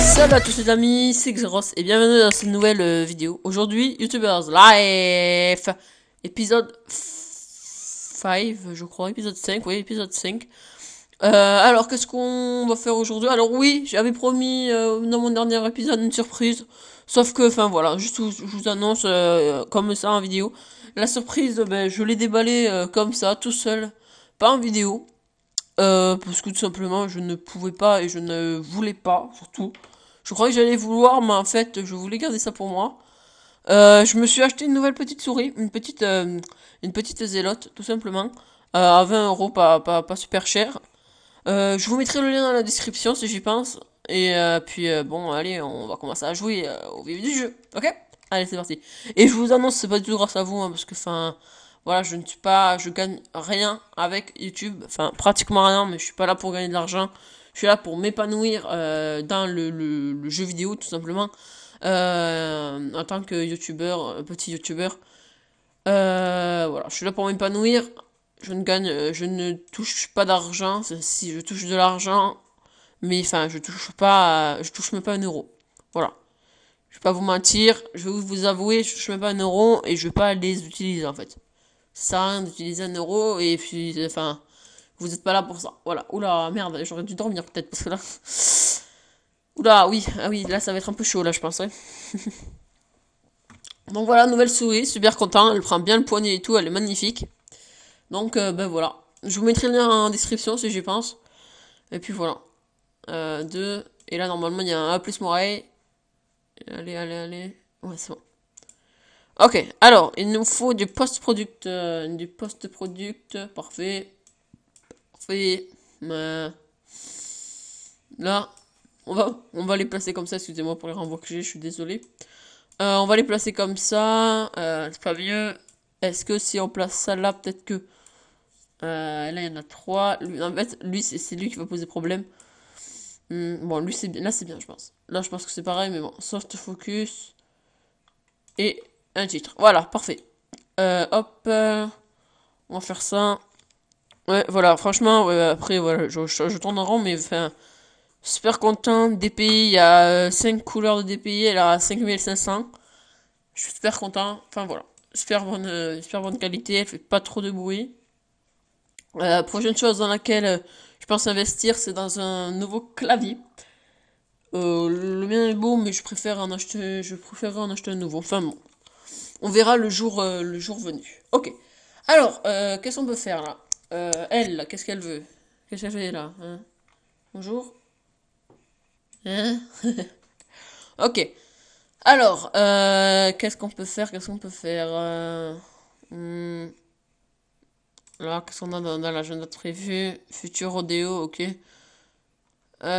Salut à tous les amis, c'est Xeros et bienvenue dans cette nouvelle euh, vidéo. Aujourd'hui, YouTubers Life, épisode 5, je crois, épisode 5, oui, épisode 5. Euh, alors, qu'est-ce qu'on va faire aujourd'hui Alors oui, j'avais promis euh, dans mon dernier épisode une surprise, sauf que, enfin voilà, juste je vous annonce comme ça en vidéo. La surprise, ben, je l'ai déballée comme ça, tout seul pas en vidéo, euh, parce que tout simplement je ne pouvais pas et je ne voulais pas, surtout. Je croyais que j'allais vouloir, mais en fait je voulais garder ça pour moi. Euh, je me suis acheté une nouvelle petite souris, une petite, euh, une petite zélote, tout simplement, à 20 euros, pas, pas, super cher. je vous mettrai le lien dans la description si j'y pense. Et puis bon, allez, on va commencer à jouer au vif du jeu, ok Allez, c'est parti. Et je vous annonce, c'est pas du tout grâce à vous, hein, parce que enfin voilà, je ne suis pas, je gagne rien avec YouTube, enfin pratiquement rien, mais je suis pas là pour gagner de l'argent. Je suis là pour m'épanouir euh, dans le, jeu vidéo tout simplement euh, en tant que youtubeur, euh, petit youtubeur. voilà, je suis là pour m'épanouir. Je ne gagne, je ne touche pas d'argent. Si je touche de l'argent, mais enfin, je touche pas, je touche même pas un euro. Voilà. Je vais pas vous mentir, je vais vous avouer, je touche même pas un euro et je vais pas les utiliser en fait ça d'utiliser un euro et puis, enfin, vous êtes pas là pour ça. Voilà. Oula, merde, j'aurais dû dormir peut-être parce que là. Oula, oui, ah oui, là ça va être un peu chaud là, je pense, Donc voilà, nouvelle souris, super content, elle prend bien le poignet et tout, elle est magnifique. Donc euh, ben voilà, je vous mettrai le lien en description si j'y pense. Et puis voilà. Euh, deux, et là normalement il y a un A plus Moray. Allez, allez, allez. Ouais, c'est bon. Ok, alors, il nous faut du post-product. Euh, du post-product. Parfait. Parfait. Euh, là, on va, on va les placer comme ça. Excusez-moi pour les renvois que j'ai, je suis désolé. Euh, on va les placer comme ça. c'est pas mieux. Est-ce que si on place ça là, peut-être que. là, il y en a trois. Lui, en fait, lui, c'est lui qui va poser problème. Hmm, bon, lui, c'est bien. Là, c'est bien, je pense. Là, je pense que c'est pareil, mais bon. Soft focus. Et un titre. Voilà, parfait. Euh, hop, euh, on va faire ça. Ouais, voilà, franchement, après, voilà, je, tourne en rond, mais enfin, super content. DPI, il y a 5 euh, couleurs de DPI, elle a 5500. Je suis super content. Enfin, voilà, super bonne, super bonne qualité, elle fait pas trop de bruit. Euh, prochaine chose dans laquelle je pense investir, c'est dans un nouveau clavier. le mien est beau, mais je préfère en acheter, je en acheter un nouveau. Enfin bon. On verra le jour, euh, le jour venu. Ok. Alors, euh, qu'est-ce qu'on peut faire là euh, Elle, qu'est-ce qu'elle veut Qu'est-ce qu'elle veut, là hein Bonjour. Hein ok. Alors, qu'est-ce qu'on peut faire Qu'est-ce qu'on peut faire hmm. Là, qu'est-ce qu'on a dans, l'agenda prévu Futur Rodeo, ok.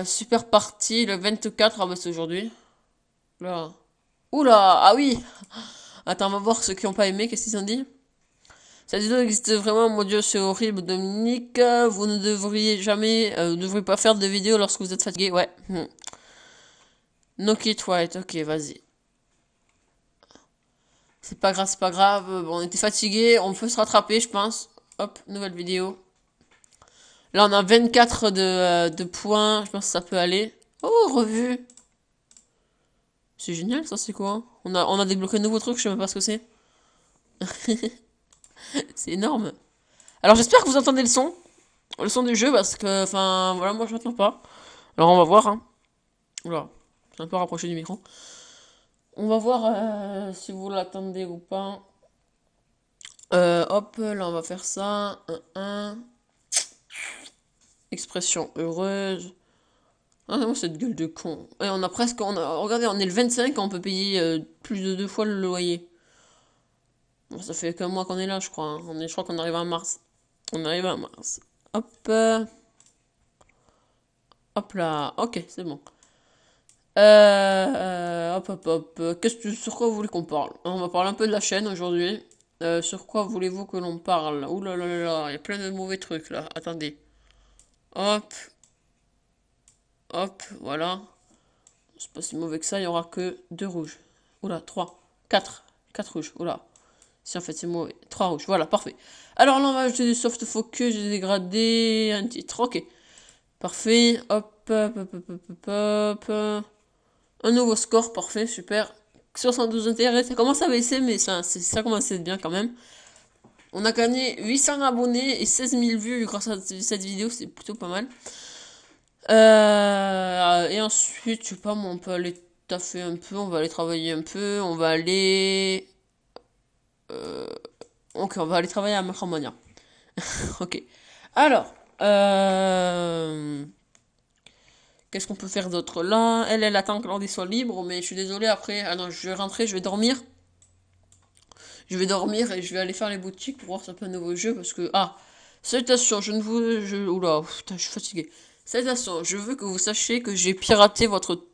super partie le 24, ah bah, c'est aujourd'hui. Là. Oula, ah oui Attends, on va voir ceux qui n'ont pas aimé, qu'est-ce qu'ils ont dit Cette vidéo existe vraiment, mon dieu, c'est horrible, Dominique. Vous ne devriez jamais, euh, ne devriez pas faire de vidéo lorsque vous êtes fatigué, ouais. Hmm. No kit white, ok, vas-y. C'est pas grave, c'est pas grave. Bon, on était fatigué, on peut se rattraper, je pense. Hop, nouvelle vidéo. Là, on a 24 de, euh, de points. Je pense que ça peut aller. Oh, revue. C'est génial, ça, c'est quoi on a, débloqué un nouveau truc, je sais même pas ce que c'est. c'est énorme. Alors j'espère que vous entendez le son. Le son du jeu parce que, enfin, voilà, moi je m'attends pas. Alors on va voir. Hein. j'ai un peu rapproché du micro. On va voir euh, si vous l'attendez ou pas. Euh, hop, là on va faire ça. Expression heureuse. Ah non, cette gueule de con. Et on a presque. On a, regardez, on est le 25, on peut payer euh, plus de deux fois le loyer. ça fait qu'un mois qu'on est là, je crois. Hein. On est, je crois qu'on arrive à mars. On arrive à mars. Hop. Euh, hop là. Ok, c'est bon. Euh, hop, hop, hop. Qu'est-ce que, sur quoi vous voulez qu'on parle On va parler un peu de la chaîne aujourd'hui. sur quoi voulez-vous que l'on parle Ouh il y a plein de mauvais trucs là. Attendez. Hop. Hop, voilà. C'est pas si mauvais que ça, il y aura que 2 rouges. Oula, 3, 4, 4 rouges, oula. Si en fait c'est mauvais, 3 rouges, voilà, parfait. Alors là on va ajouter du soft focus, des dégradé, un titre, ok. Parfait, hop, hop, hop, hop, hop, hop. Un nouveau score, parfait, super. 72 intérêts, ça commence à baisser, mais ça, ça commence à être bien quand même. On a gagné 800 abonnés et 16 000 vues grâce à cette vidéo, c'est plutôt pas mal. Euh, et ensuite, je sais pas, on peut aller taffer un peu, on va aller travailler un peu, on va aller. Euh, ok, on va aller travailler à Macramania. ok. Alors, euh, qu'est-ce qu'on peut faire d'autre là Elle, elle attend que l'ordi soit libre, mais je suis désolé après, ah je vais rentrer, je vais dormir. Je vais dormir et je vais aller faire les boutiques pour voir si un peu un nouveau jeu parce que. Ah! Salutations, je ne vous. Je... Oula, putain, je suis fatiguée façon, je veux que vous sachiez que j'ai piraté votre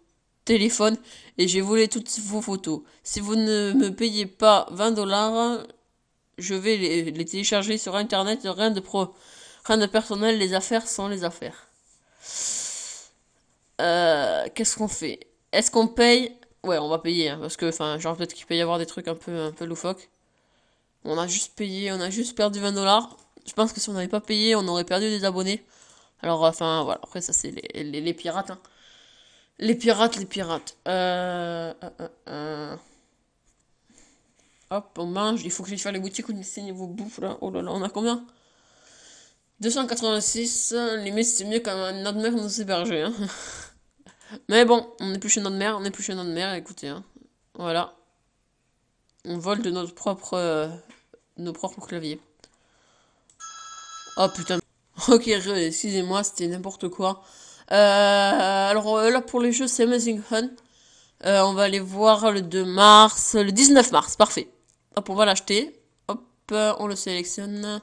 téléphone et j'ai volé toutes vos photos. Si vous ne me payez pas 20 dollars, je vais les, télécharger sur internet, rien de pro, rien de personnel, les affaires sont les affaires. Euh, qu'est-ce qu'on fait Est-ce qu'on paye Ouais, on va payer, hein, parce que, enfin, genre, peut-être qu'il peut y avoir des trucs un peu, un peu loufoques. On a juste payé, on a juste perdu 20 dollars. Je pense que si on n'avait pas payé, on aurait perdu des abonnés. Alors, euh, enfin, voilà, après, ça, c'est les, les, pirates. Hein. Les pirates, les pirates. Euh, euh, euh Hop, on oh, mange. Il faut que j'aille faire les boutiques où les vos bouffes, là. Oh là là, on a combien 286. Limite, c'est mieux quand notre mère nous gé Hein. Mais bon, on n'est plus chez notre mer on n'est plus chez notre mer écoutez. Hein. Voilà. On vole de notre propre, nos propres claviers. Oh putain. Ok, excusez-moi, c'était n'importe quoi. Euh, alors euh, là, pour les jeux, c'est Amazing Fun. Euh, on va aller voir le 2 mars, le 19 mars, parfait. Hop, on va l'acheter. Hop, on le sélectionne.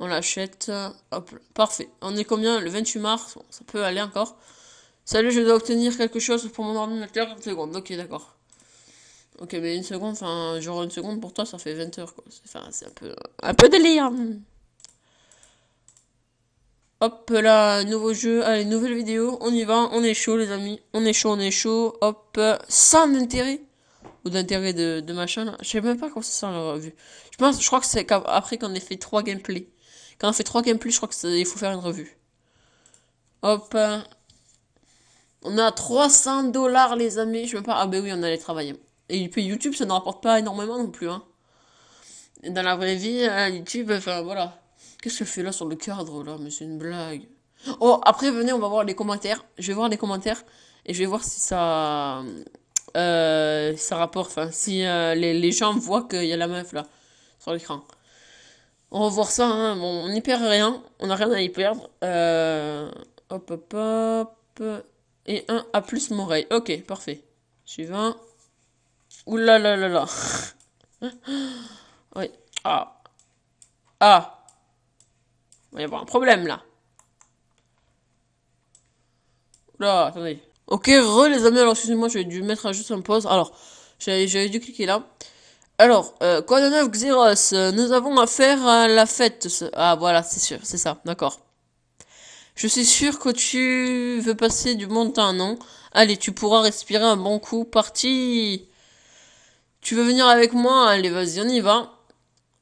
On l'achète. Hop, parfait. On est combien Le 28 mars, bon, ça peut aller encore. Salut, je dois obtenir quelque chose pour mon ordinateur. Une seconde, ok, d'accord. Ok, mais une seconde, enfin, genre une seconde pour toi, ça fait 20 heures, c'est un peu délire. Hop là, nouveau jeu, allez, nouvelle vidéo, on y va, on est chaud les amis, on est chaud, on est chaud, hop, sans intérêt, ou d'intérêt de, de machin, je sais même pas comment ça ça la revue. Je pense, je crois que c'est qu après qu'on ait fait 3 gameplays. Quand on fait 3 gameplays, je crois qu'il faut faire une revue. Hop, on a 300 dollars les amis, je sais même pas, ah ben oui, on allait travailler. Et puis YouTube, ça ne rapporte pas énormément non plus, hein. Dans la vraie vie, hein, YouTube, enfin voilà. Qu'est-ce que je fais là sur le cadre, là Mais c'est une blague. Oh, après, venez, on va voir les commentaires. Je vais voir les commentaires et je vais voir si ça... Euh, ça rapporte, enfin, si euh, les, gens voient qu'il y a la meuf, là, sur l'écran. On va voir ça, hein. bon, on n'y perd rien, on n'a rien à y perdre. Euh... hop, hop, hop. Et un à plus Moreille. Ok, parfait. Suivant. Ouh là là là là. oui. Ah. Ah. Il va y avoir un problème là. Là, attendez. Ok, re les amis, alors excusez-moi, j'ai dû mettre juste un pause. Alors, j'avais dû cliquer là. Alors, euh, quoi de neuf, Xeros Nous avons affaire à la fête. Ah, voilà, c'est sûr, c'est ça, d'accord. Je suis sûr que tu veux passer du bon temps, non Allez, tu pourras respirer un bon coup. Parti Tu veux venir avec moi Allez, vas-y, on y va.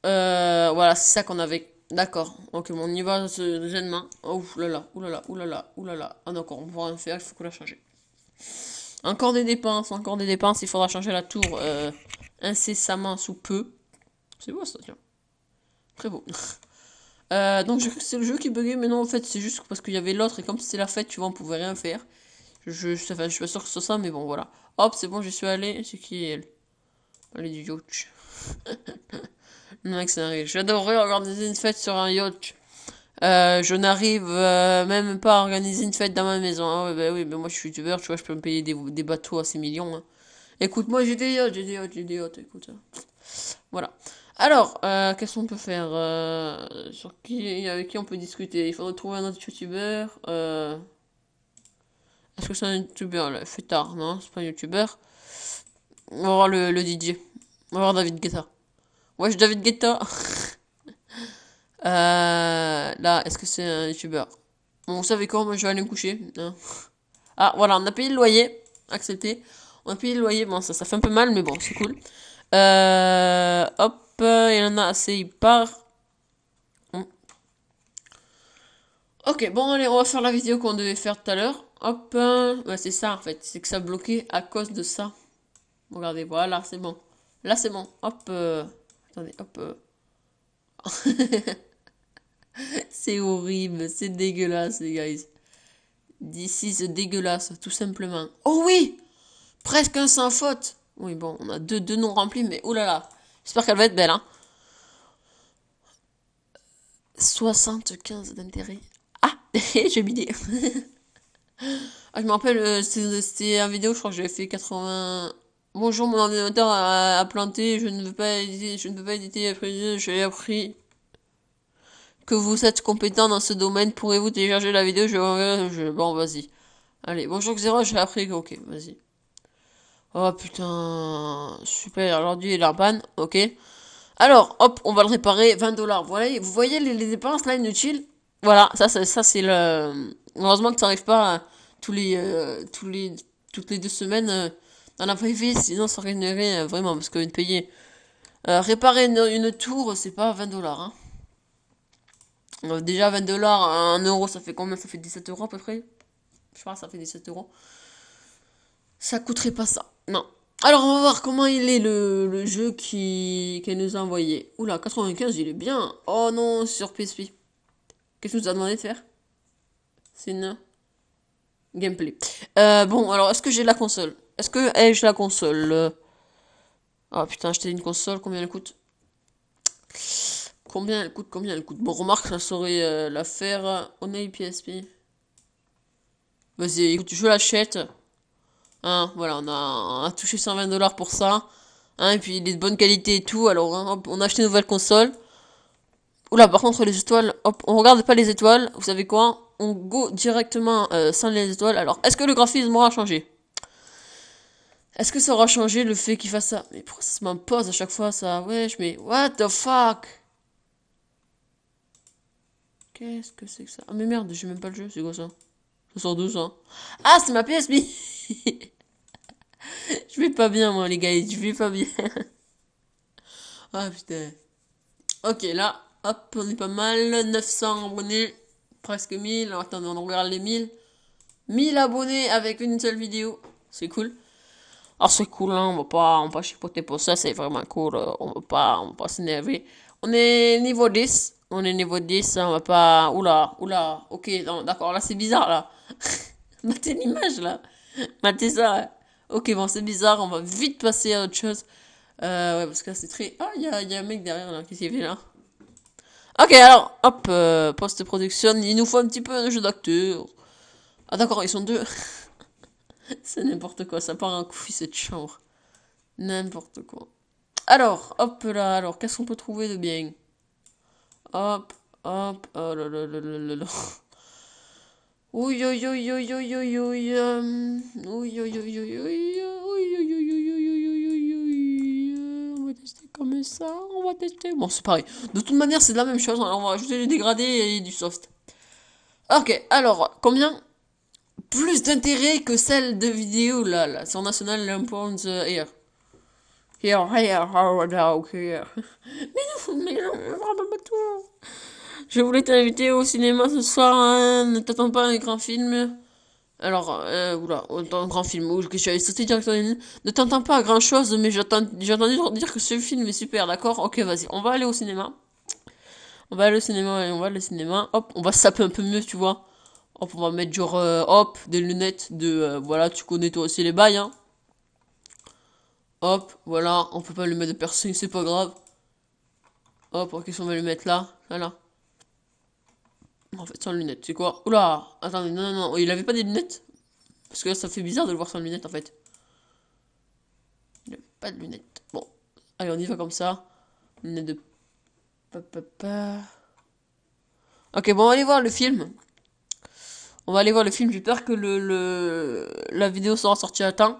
Euh, voilà, c'est ça qu'on avait D'accord. Ok, on y va là, demain. Oh, là, oulala, là là. Ah d'accord, on va en faire, il faut que la change. Encore des dépenses, encore des dépenses. Il faudra changer la tour euh, incessamment sous peu. C'est beau ça, tiens. Très beau. Euh, donc c'est le jeu qui buguait, mais non, en fait, c'est juste parce qu'il y avait l'autre. Et comme c'était la fête, tu vois, on pouvait rien faire. Je, je, je suis pas sûr que ce soit ça, mais bon, voilà. Hop, c'est bon, j'y suis allé. C'est qui elle elle est du yacht. Mec, ça J'adorerais organiser une fête sur un yacht. Euh, je n'arrive euh, même pas à organiser une fête dans ma maison. Ah bah oui, mais moi je suis youtubeur, tu vois, je peux me payer des, bateaux à ces millions. Hein. Écoute, moi j'ai des yachts, j'ai des yachts, j'ai des yachts, écoute. Hein. Voilà. Alors, euh, qu'est-ce qu'on peut faire Sur qui, avec qui on peut discuter Il faudrait trouver un autre youtubeur. Est-ce que c'est un youtubeur là tard non, c'est pas un youtubeur. On va voir le, Didier On va voir David Guetta. Wesh David Guetta. Euh, là, est-ce que c'est un youtubeur on savait savez je vais aller me coucher. Ah, voilà, on a payé le loyer. Accepté. On a payé le loyer. Bon, ça, fait un peu mal, mais bon, c'est cool. Euh, hop, euh, il y en a assez, il part. Ok, bon, allez, on va faire la vidéo qu'on devait faire tout à l'heure. Hop, c'est ça en fait, c'est que ça a bloqué à cause de ça. Regardez, voilà, c'est bon. Là, c'est bon. Hop. c'est horrible, c'est dégueulasse, les gars. This c'est dégueulasse, tout simplement. Oh oui Presque un sans faute Oui, bon, on a deux, deux noms remplis, mais oh là là J'espère qu'elle va être belle, hein. 75 d'intérêt. Ah J'ai oublié. ah, je me rappelle, euh, c'était une vidéo, je crois que j'avais fait 80... Bonjour, mon ordinateur a, planté, je ne veux pas éditer, je ne peux pas éditer j'ai appris que vous êtes compétent dans ce domaine, pourrez-vous télécharger la vidéo, je bon, vas-y. Allez, bonjour Xero, j'ai appris que, ok, vas-y. Oh putain, super, aujourd'hui, est la panne, ok. Alors, hop, on va le réparer, 20 dollars, voilà, vous voyez les, dépenses là, inutiles Voilà, ça, ça, ça c'est le... Heureusement que ça n'arrive pas euh, tous les, euh, tous les, toutes les deux semaines... Euh, dans la vraie vie, sinon ça gagnerait euh, vraiment, parce qu'une payer. Euh, réparer une, tour, c'est pas 20 dollars. Hein. Euh, déjà 20 dollars, 1 euro, ça fait combien Ça fait 17 euros à peu près Je crois que ça fait 17 euros. Ça coûterait pas ça. Non. Alors on va voir comment il est le, jeu qui qu'elle nous a envoyé. Oula, 95, il est bien. Oh non, sur PSP. Qu'est-ce que nous a demandé de faire C'est une gameplay. bon, alors est-ce que j'ai la console est-ce que eh, ai-je la console Ah putain, acheter une console, combien elle coûte Combien elle coûte Combien elle coûte Bon, remarque, ça saurait euh, la faire. On a PSP. Vas-y, écoute, je l'achète. Hein, voilà, on a, touché 120 dollars pour ça. Hein, et puis il est de bonne qualité et tout. Alors, hein, on a acheté une nouvelle console. Oula, par contre, les étoiles, hop, on regarde pas les étoiles. Vous savez quoi On go directement euh, sans les étoiles. Alors, est-ce que le graphisme aura changé est-ce que ça aura changé le fait qu'il fasse ça Mais pourquoi ça se m'impose à chaque fois ça Ouais Wesh, mais what the fuck Qu'est-ce que c'est que ça Ah, mais merde, j'ai même pas le jeu, c'est quoi ça Ça sort Ah, c'est ma PSP Je vais pas bien, moi, les gars, je vais pas bien. ah, putain. Ok, là, hop, on est pas mal. 900 abonnés, presque 1000. Attends attendez, on regarde les 1000. 1000 abonnés avec une seule vidéo. C'est cool. Ah, c'est cool, hein, on va pas, on va chipoter pour ça, c'est vraiment cool, euh, on va pas, on va s'énerver. On est niveau 10, on est niveau 10, hein, on va pas, oula, oula, ok, d'accord, là c'est bizarre, là. une l'image, là. Mettez ça, Ok, bon, c'est bizarre, on va vite passer à autre chose. Euh, ouais, parce que là c'est très, ah, il y a, y a, un mec derrière, là, qui s'est fait, là. Ok, alors, hop, euh, post-production, il nous faut un petit peu de jeu d'acteur. Ah d'accord, ils sont deux. c'est n'importe quoi, ça part un couille cette chambre. N'importe quoi. Alors, hop là, alors, qu'est-ce qu'on peut trouver de bien Hop, hop, oh là là là là là là. Ouïe, yo, oui, yo, yo, yo, yo, yo, yo, yo, yo, on va tester comme ça, on va tester. Bon, c'est pareil. De toute manière, c'est la même chose. Alors, on va ajouter du dégradé et du soft. Ok, alors, combien plus d'intérêt que celle de vidéo là, là Son National Lampoon's Here. Here, here, here. Mais mais non, pas tout. Je voulais t'inviter au cinéma ce soir, hein. ne t'attends pas à un grand film. Alors, euh, oula, un grand film, ou oh, que je suis allé sauter directement. Ne t'entends pas à grand chose, mais j'ai entendu dire que ce film est super, d'accord Ok, vas-y, on va aller au cinéma. On va aller au cinéma, et on va aller au cinéma. Hop, on va saper un peu mieux, tu vois. Hop, on va mettre genre, euh, hop, des lunettes de, euh, voilà, tu connais toi aussi les bails, hein. Hop, voilà, on peut pas le mettre de personne, c'est pas grave. Hop, qu'est-ce qu'on va lui mettre là Voilà. En fait, sans lunettes, c'est quoi Oula Attendez, non, non, non, il avait pas des lunettes Parce que là, ça fait bizarre de le voir sans lunettes, en fait. Il pas de lunettes. Bon, allez, on y va comme ça. Lunettes de... Pa, pa, pa. Ok, bon, allez voir le film. On va aller voir le film. J'ai peur que le, la vidéo sera sortie à temps.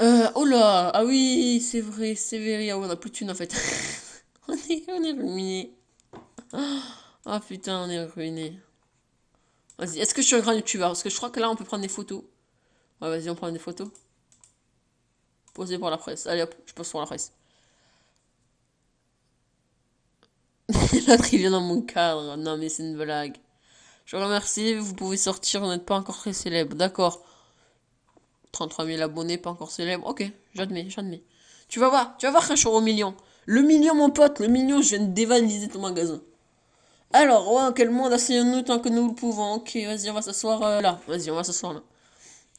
Euh, oh là, ah oui, c'est vrai, c'est vrai. Ah on a plus de en fait. on est, ruiné. Ah, ah putain, on est ruiné. Vas-y, est-ce que je suis un grand youtubeur Parce que je crois que là, on peut prendre des photos. vas-y, on prend des photos. Posez pour la presse. Allez hop, je pose pour la presse. L'autre, il vient dans mon cadre. Non, mais c'est une blague. Je vous remercie, vous pouvez sortir, vous n'êtes pas encore très célèbre. D'accord. 33 000 abonnés, pas encore célèbre. Ok, j'admets, j'admets. Tu vas voir, tu vas voir quand je au million. Le million, mon pote, le million, je viens de dévaliser ton magasin. Alors, ouais, quel monde, asseyons-nous tant que nous le pouvons. Ok, vas-y, on va s'asseoir euh, là. Vas-y, on va s'asseoir là.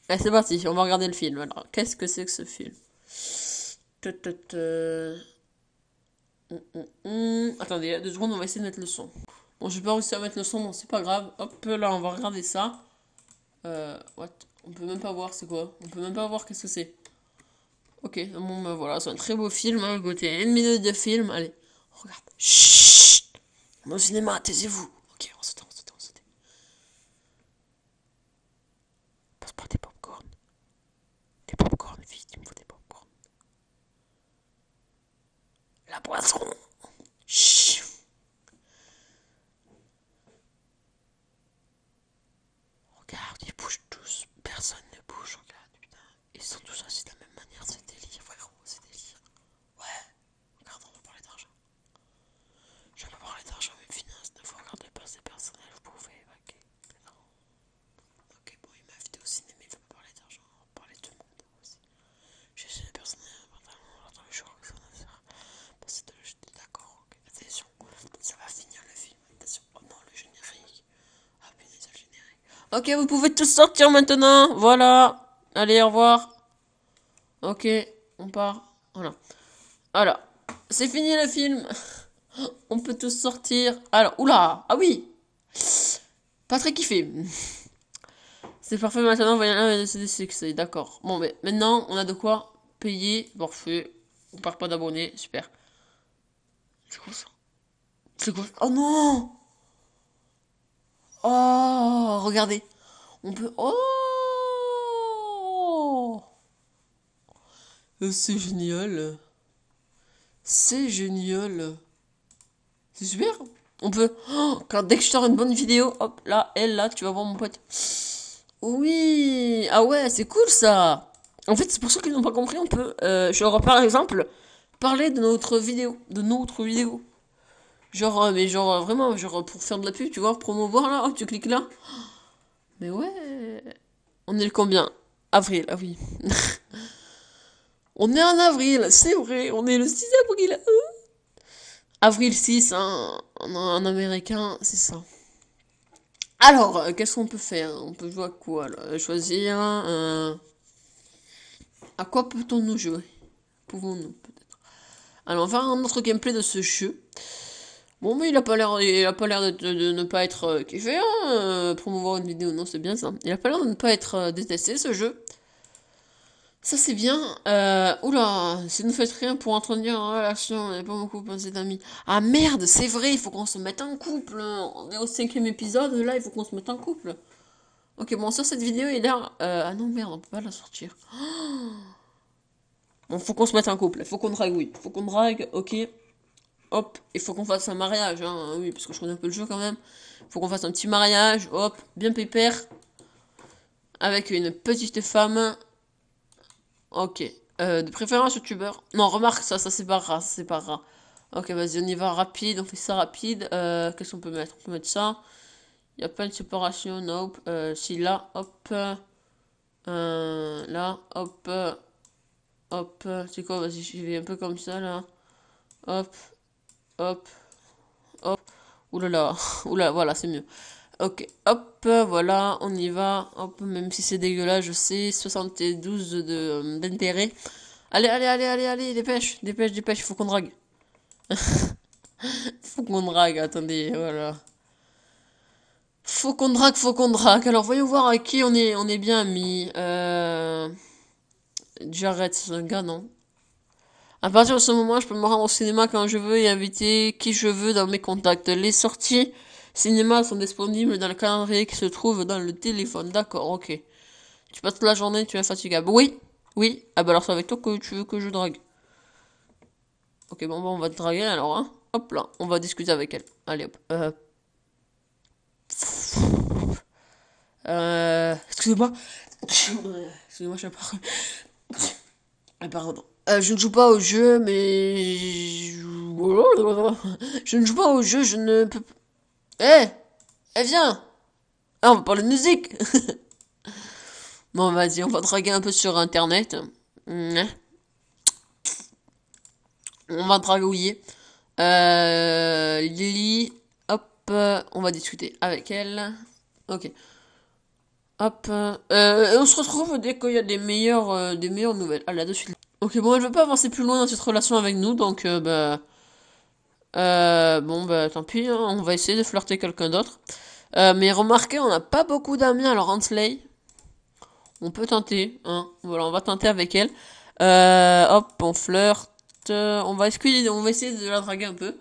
Allez, c'est parti, on va regarder le film. Alors, qu'est-ce que c'est que ce film hum, hum, hum. Attendez, deux secondes, on va essayer de mettre le son. Bon, j'ai pas réussi à mettre le son, bon, c'est pas grave. Hop, là, on va regarder ça. Euh, what On peut même pas voir c'est quoi. On peut même pas voir qu'est-ce que c'est. Ok, bon, ben voilà, c'est un très beau film, hein, côté. Une minute de film, allez. Regarde. Chut au cinéma, taisez-vous. Ok, on saute, on saute, on saute. Passe pas des popcorn. Des popcorn, vite, il me faut des popcorn. La poisson Ok, vous pouvez tous sortir maintenant. Voilà. Allez, au revoir. Ok, on part. Voilà. Voilà. C'est fini le film. on peut tous sortir. Alors, oula. Ah oui. Pas très kiffé. C'est parfait maintenant. Voilà, ah c'est des succès. D'accord. Bon, mais maintenant, on a de quoi payer. bon, On part pas d'abonnés. Super. C'est quoi ça C'est quoi Oh non Oh, regardez. On peut... Oh euh, C'est génial. C'est génial. C'est super. On peut... Oh, quand, dès que je sors une bonne vidéo, hop, là, elle, là, tu vas voir mon pote. Oui. Ah ouais, c'est cool ça. En fait, c'est pour ceux qui n'ont pas compris, on peut... Euh, genre, par exemple, parler de notre vidéo. De notre vidéo. Genre, euh, mais genre, euh, vraiment, genre, pour faire de la pub, tu vois, promouvoir là, oh, tu cliques là. Mais ouais. On est le combien Avril, ah oui. on est en avril, c'est vrai, on est le 6 avril. Avril 6, hein, un, américain, c'est ça. Alors, euh, qu'est-ce qu'on peut faire On peut jouer à quoi Choisir. À quoi peut-on nous jouer Pouvons-nous peut-être Alors, on va faire un autre gameplay de ce jeu. Bon, mais il a pas l'air, il a pas l'air de, ne pas être euh, kiffé, hein, euh, promouvoir une vidéo, non, c'est bien ça. Il a pas l'air de ne pas être euh, détesté, ce jeu. Ça, c'est bien. oula, si vous ne faites rien pour entretenir en relation, n'y a pas beaucoup un hein, d'amis. Ah merde, c'est vrai, il faut qu'on se mette en couple. On est au cinquième épisode, là, il faut qu'on se mette en couple. Ok, bon, sur cette vidéo, il a... ah non, merde, on peut pas la sortir. bon, faut qu'on se mette en couple, faut qu'on drague, oui. Faut qu'on drague, ok hop, il faut qu'on fasse un mariage, hein, ah oui, parce que je connais un peu le jeu quand même. Faut qu'on fasse un petit mariage, hop, bien pépère, avec une petite femme. Ok, euh, de préférence youtubeur. Non, remarque ça, ça c'est séparera, ça séparera. Ok, vas-y, on y va rapide, on fait ça rapide. Euh, Qu'est-ce qu'on peut mettre On peut mettre ça. Il a pas de séparation, nope. Euh, si là, hop. Euh, là, hop. Hop. C'est quoi Vas-y, je vais un peu comme ça là. Hop, Hop. Hop. Oulala. Oulala, voilà, c'est mieux. Ok, hop, voilà, on y va. Hop, même si c'est dégueulasse, je sais. 72 euh, d'intérêt. De, allez, allez, allez, allez, allez, dépêche, dépêche, dépêche, faut qu'on drague. faut qu'on drague, attendez, voilà. Faut qu'on drague, faut qu'on drague. Alors, voyons voir à qui on est, on est bien mis. Euh... c'est un gars, non à partir de ce moment, je peux me rendre au cinéma quand je veux et inviter qui je veux dans mes contacts. Les sorties cinéma sont disponibles dans le calendrier qui se trouve dans le téléphone. D'accord, ok. Tu passes toute la journée, tu es fatigable. Oui, oui. Ah bah alors c'est avec toi que tu veux que je drague. Ok, bon, bon on va te draguer alors, hein. Hop là, on va discuter avec elle. Allez, hop. Euh... euh excusez-moi. Excusez-moi, je suis ah, Pardon. Euh, je ne joue pas au jeu, mais. Je ne joue pas au jeu, je ne peux. Eh Eh, viens Ah, on va parler de musique Bon, vas-y, on va draguer un peu sur internet. On va draguer. Euh, Lily, hop, on va discuter avec elle. Ok. Hop. Euh, on se retrouve dès qu'il y a des meilleures, euh, des meilleures nouvelles. Allez, à de suite. Ok, bon, elle veut pas avancer plus loin dans cette relation avec nous, donc euh, bah. Euh, bon, bah tant pis, hein, on va essayer de flirter quelqu'un d'autre. Euh, mais remarquez, on n'a pas beaucoup d'amis, alors Hansley. On peut tenter, hein. Voilà, on va tenter avec elle. Euh, hop, on flirte. On va, on va essayer de la draguer un peu.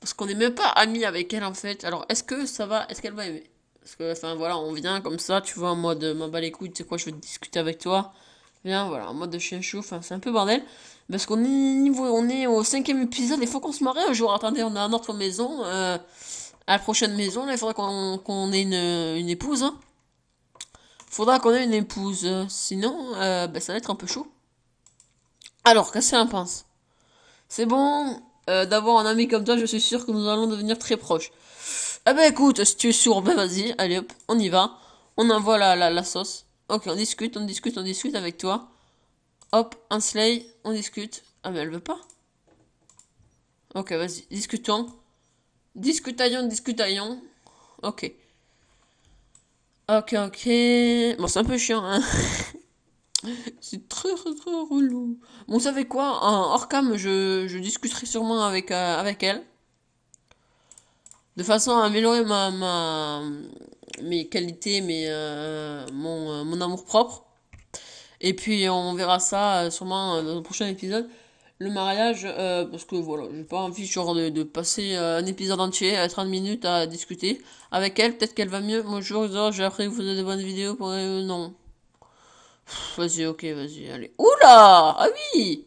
Parce qu'on n'est même pas amis avec elle en fait. Alors, est-ce que ça va Est-ce qu'elle va aimer Parce que, enfin voilà, on vient comme ça, tu vois, en mode, euh, m'en bats les couilles, tu quoi, je veux discuter avec toi bien, voilà, en mode de chien chou, enfin, c'est un peu bordel. Parce qu'on est, on est au cinquième épisode, il faut qu'on se marie un jour. Attendez, on a notre maison, euh, à la prochaine maison, il faudra qu'on ait une, épouse. Hein. Faudra qu'on ait une épouse, sinon, euh, ben, ça va être un peu chaud. Alors, qu'est-ce que pense C'est bon euh, d'avoir un ami comme toi, je suis sûr que nous allons devenir très proches. ah ben écoute, si tu es sourd, ben vas-y, allez hop, on y va. On envoie la, la sauce. Ok, on discute, on discute, on discute avec toi. Hop, un slay, on discute. Ah, mais elle veut pas. Ok, vas-y, discutons. Discutaillons, discutaillons. Ok. Ok, ok. Bon, c'est un peu chiant, hein. c'est très, très, très relou. Bon, vous savez quoi En hors cam, je, je discuterai sûrement avec, euh, avec elle. De façon à améliorer ma, ma, mes qualités, mes, euh, mon, euh, mon amour propre. Et puis on verra ça euh, sûrement dans un prochain épisode. Le mariage, parce que voilà, j'ai pas envie genre de, passer un épisode entier, à 30 minutes à discuter avec elle. Peut-être qu'elle va mieux. Bonjour, j'ai appris que vous avez de bonnes vidéos pour euh, non. Vas-y, ok, vas-y, allez. Oula Ah oui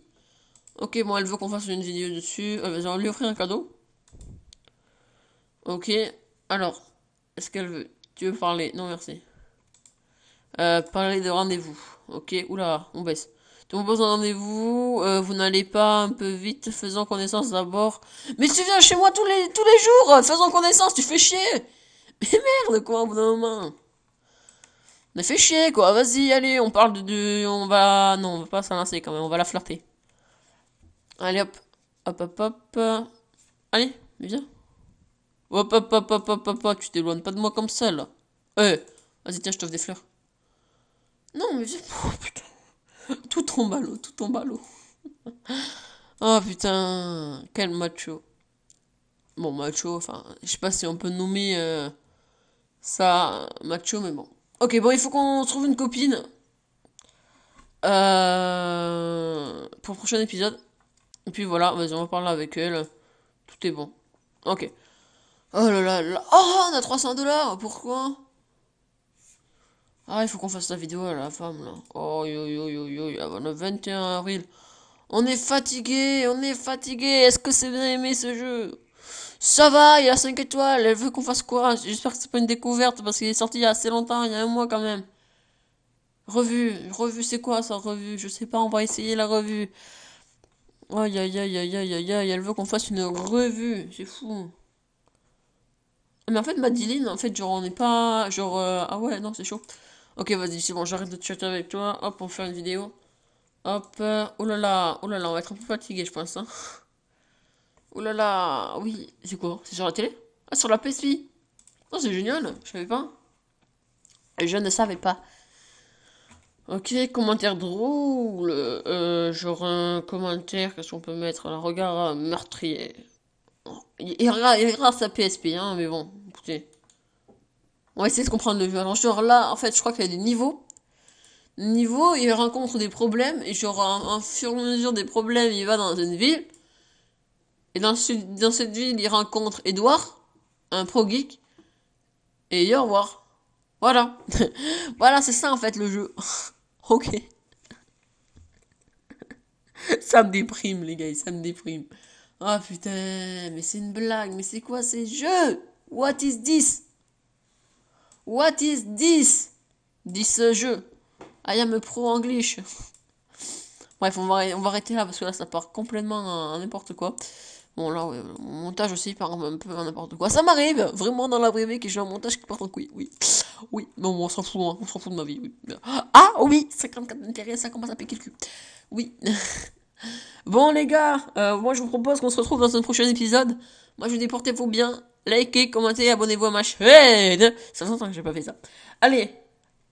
Ok, bon, elle veut qu'on fasse une vidéo dessus. vas-y, on lui offrir un cadeau. Ok, alors, est-ce qu'elle veut tu veux parler Non, merci. Euh, parler de rendez-vous. Ok, oula, on baisse. Tu me poses un rendez-vous, euh, vous n'allez pas un peu vite, faisant connaissance d'abord. Mais tu viens chez moi tous les, tous les jours, faisons connaissance, tu fais chier Mais merde, quoi, au bout d'un moment Mais fais chier, quoi, vas-y, allez, on parle de, On va... Non, on va pas lancer, quand même, on va la flirter. Allez, hop, hop, hop, hop. Allez, viens. Hop, hop, hop, hop, hop, hop, tu t'éloignes pas de moi comme ça, là. Eh, vas-y, tiens, je t'offre des fleurs. Non, mais oh, putain. Tout tombe à l'eau, tout tombe à l'eau. oh, putain, quel macho. Bon, macho, enfin, je sais pas si on peut nommer euh, ça macho, mais bon. Ok, bon, il faut qu'on trouve une copine. Euh... Pour le prochain épisode. Et puis voilà, vas-y, on va parler avec elle. Tout est bon. Ok. Oh là là là. Oh, on a 300 dollars. Pourquoi Ah, il faut qu'on fasse la vidéo à la femme là. Oh yo yo yo yo, avant le 21 avril. On est fatigué, on est fatigué. Est-ce que c'est bien aimé ce jeu Ça va, il y a 5 étoiles. Elle veut qu'on fasse quoi J'espère que c'est pas une découverte parce qu'il est sorti il y a assez longtemps, il y a un mois quand même. Revue, revue, c'est quoi ça, revue Je sais pas, on va essayer la revue. Aïe aïe aïe aïe aïe aïe aïe, elle veut qu'on fasse une revue, c'est fou. Mais en fait, Madeline, en fait, genre, on n'est pas. Genre, euh, ah ouais, non, c'est chaud. Ok, vas-y, c'est bon, j'arrête de chatter avec toi. Hop, on fait une vidéo. Hop, euh, oh là là, oh là là, on va être un peu fatigué, je pense. Hein. Oh là là, oui, c'est quoi C'est sur la télé Ah, sur la PSP Oh, c'est génial, je savais pas. Je ne savais pas. Ok, commentaire drôle. Euh, genre un commentaire, qu'est-ce qu'on peut mettre un Regard meurtrier. Il ira, il sa PSP, hein, mais bon, on va essayer de comprendre le jeu. Alors, genre là, en fait, je crois qu'il y a des niveaux. Niveau, il rencontre des problèmes, et genre, en, fur et à mesure des problèmes, il va dans une ville. Et dans, dans cette ville, il rencontre Edouard, un pro geek. Et au revoir. Voilà. voilà, c'est ça en fait le jeu. ok. ça me déprime, les gars, ça me déprime. Ah oh, putain, mais c'est une blague, mais c'est quoi ces jeux What is this? What is this? Dit ce jeu. I am a pro English. Bref, on va, on va arrêter là parce que là ça part complètement à n'importe quoi. Bon, là, mon montage aussi part un peu à n'importe quoi. Ça m'arrive vraiment dans la vraie vie que j'ai un montage qui part en couille. Oui, oui, mais bon, on s'en fout, hein. on s'en fout de ma vie. Ah, ah oui, 54 d'intérêt, ça commence à piquer le cul. Oui. bon, les gars, euh, moi je vous propose qu'on se retrouve dans un prochain épisode. Moi je dis, portez-vous bien likez, commentez, abonnez-vous à ma chaîne. Ça fait longtemps que j'ai pas fait ça. Allez,